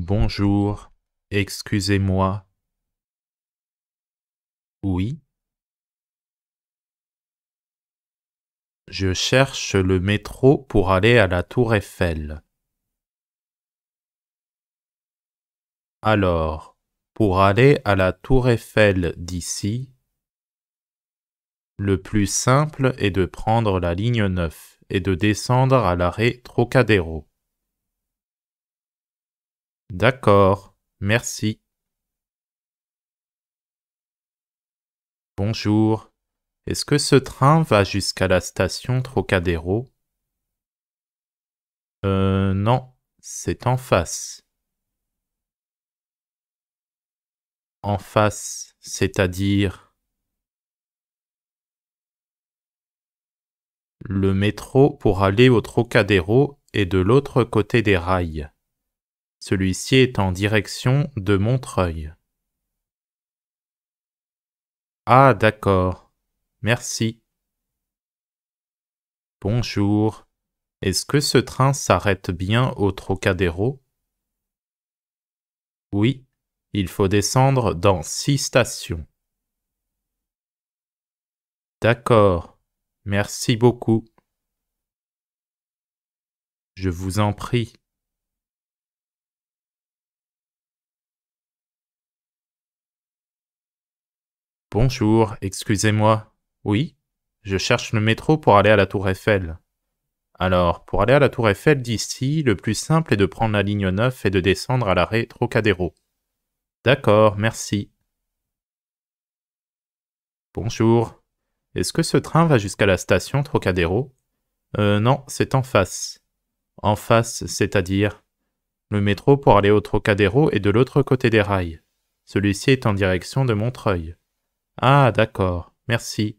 Bonjour, excusez-moi. Oui. Je cherche le métro pour aller à la tour Eiffel. Alors, pour aller à la tour Eiffel d'ici, le plus simple est de prendre la ligne 9 et de descendre à l'arrêt Trocadéro. D'accord, merci. Bonjour, est-ce que ce train va jusqu'à la station Trocadéro Euh non, c'est en face. En face, c'est-à-dire le métro pour aller au Trocadéro est de l'autre côté des rails. Celui-ci est en direction de Montreuil. Ah d'accord. Merci. Bonjour. Est-ce que ce train s'arrête bien au Trocadéro Oui, il faut descendre dans six stations. D'accord. Merci beaucoup. Je vous en prie. Bonjour, excusez-moi. Oui, je cherche le métro pour aller à la tour Eiffel. Alors, pour aller à la tour Eiffel d'ici, le plus simple est de prendre la ligne 9 et de descendre à l'arrêt Trocadéro. D'accord, merci. Bonjour. Est-ce que ce train va jusqu'à la station Trocadéro Euh non, c'est en face. En face, c'est-à-dire le métro pour aller au Trocadéro est de l'autre côté des rails. Celui-ci est en direction de Montreuil. Ah, d'accord, merci.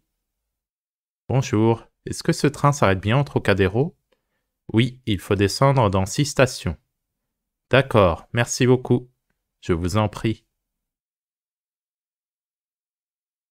Bonjour, est-ce que ce train s'arrête bien au Trocadéro Oui, il faut descendre dans six stations. D'accord, merci beaucoup. Je vous en prie.